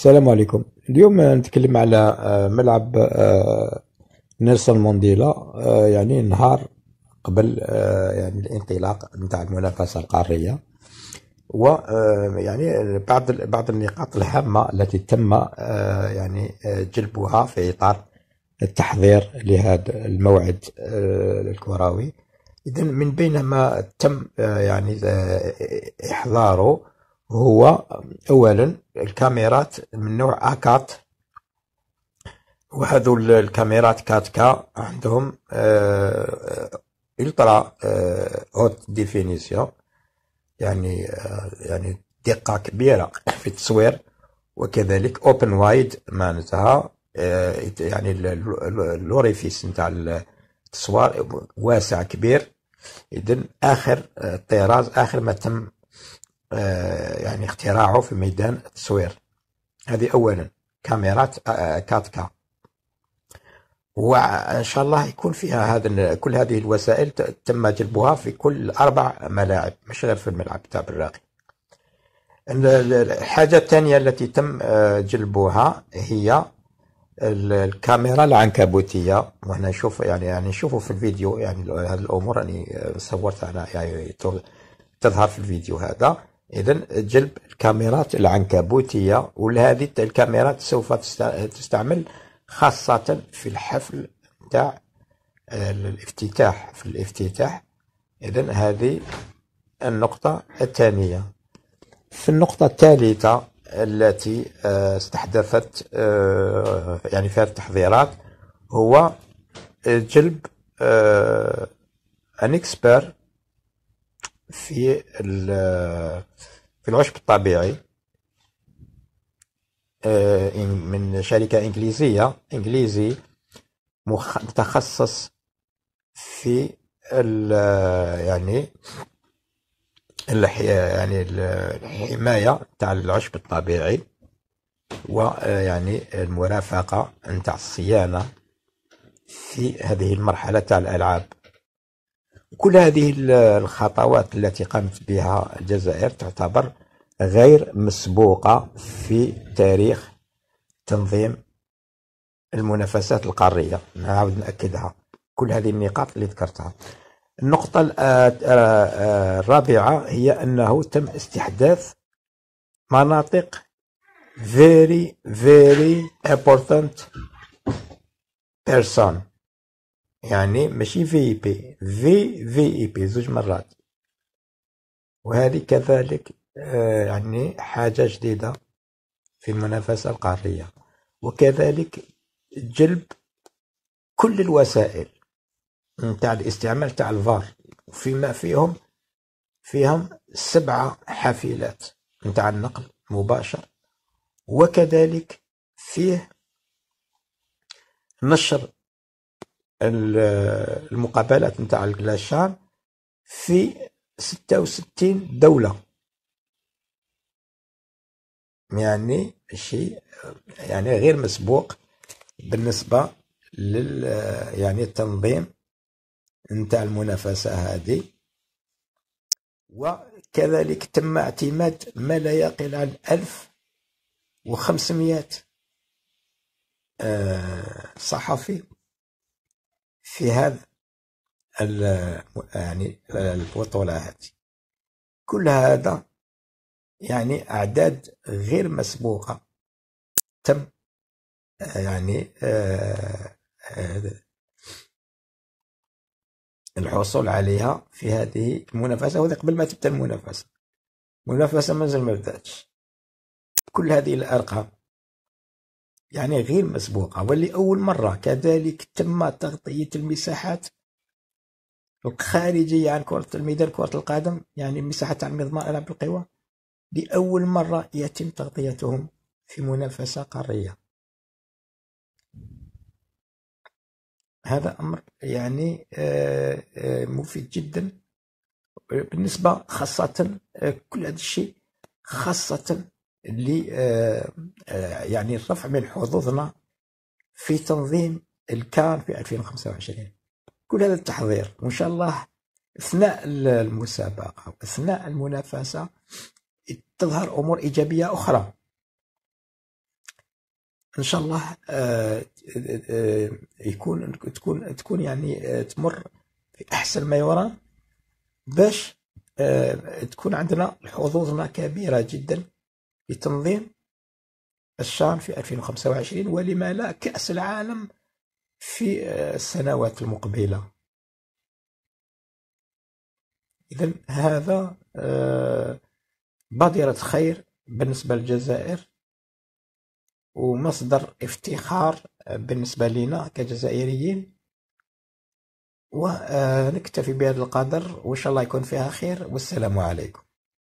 السلام عليكم اليوم نتكلم على آه، ملعب آه، نيلسون مونديلا آه، يعني نهار قبل يعني الانطلاق نتاع المنافسه القاريه و يعني بعض بعض النقاط الهامه التي تم يعني جلبها في اطار التحضير لهذا الموعد الكروي اذا من بين ما تم يعني احضاره هو اولا الكاميرات من نوع اكات وهذو الكاميرات كاتكا عندهم آه، الترا هوت آه، ديفينيسيون يعني آه، يعني دقة كبيرة في التصوير وكذلك اوبن وايد معناتها يعني الوريفيس نتاع التصوير واسع كبير اذا اخر الطراز اخر ما تم آه، يعني اختراعه في ميدان التصوير هذه أولا كاميرات آه، آه، كاتكا وإن شاء الله يكون فيها هذا كل هذه الوسائل تم جلبها في كل أربع ملاعب مش غير في الملعب تاع الراقي الحاجة الثانية التي تم جلبها هي الكاميرا العنكبوتية وهنا نشوف يعني يعني نشوفوا في الفيديو يعني هذه الأمور أني يعني صورتها أنا يعني تظهر في الفيديو هذا إذا جلب الكاميرات العنكبوتية وهذه الكاميرات سوف تستعمل خاصة في الحفل تاع آه، الافتتاح في الافتتاح إذا هذه النقطة الثانية في النقطة الثالثة التي آه، استحدثت آه، يعني فيها التحضيرات هو جلب ان اكسبير في في العشب الطبيعي آه، من شركة إنجليزية إنجليزي متخصص في ال يعني يعني الحماية تاع العشب الطبيعي ويعني آه، المرافقة نتاع الصيانة في هذه المرحلة تاع الألعاب كل هذه الخطوات التي قامت بها الجزائر تعتبر غير مسبوقة في تاريخ تنظيم المنافسات القارية نعاود نأكدها كل هذه النقاط اللي ذكرتها النقطة آه، آه، الرابعة هي أنه تم استحداث مناطق very very important person يعني ماشي في اي بي في في اي بي زوج مرات وهذه كذلك آه، يعني حاجة جديدة في المنافسة القارية وكذلك جلب كل الوسائل نتاع الاستعمال تاع الفار فيما فيهم فيهم سبعة حافلات نتاع النقل مباشر وكذلك فيه نشر المقابلات نتاع الكلاشان في 66 دولة يعني شيء يعني غير مسبوق بالنسبة لل يعني التنظيم نتاع المنافسة هذه وكذلك تم اعتماد ما لا يقل عن ألف وخمسمائة آه، صحفي في هذا يعني البطولة هذه كل هذا يعني أعداد غير مسبوقة تم يعني الحصول عليها في هذه المنافسة وهذا قبل ما تبدأ المنافسة المنافسة مازال ما بدأتش كل هذه الأرقام يعني غير مسبوقة ولأول مرة كذلك تم تغطية المساحات الخارجية عن كرة الميدان كرة القدم يعني المساحة عن مضمار ألعاب القوى لأول مرة يتم تغطيتهم في منافسة قارية هذا أمر يعني آه، آه، مفيد جدا بالنسبة خاصة آه، كل هذا الشيء خاصة ل آه، آه، يعني الرفع من حظوظنا في تنظيم الكان في 2025 كل هذا التحضير وان شاء الله اثناء المسابقه واثناء المنافسه تظهر امور ايجابيه اخرى ان شاء الله آه، يكون تكون تكون يعني تمر في احسن ما يرام باش تكون عندنا حظوظنا كبيره جدا لتنظيم الشام في 2025 ولما لا كأس العالم في آه، السنوات المقبلة إذا هذا آه، بادرة خير بالنسبة للجزائر ومصدر افتخار بالنسبة لنا كجزائريين ونكتفي آه، بهذا القدر وإن شاء الله يكون فيها خير والسلام عليكم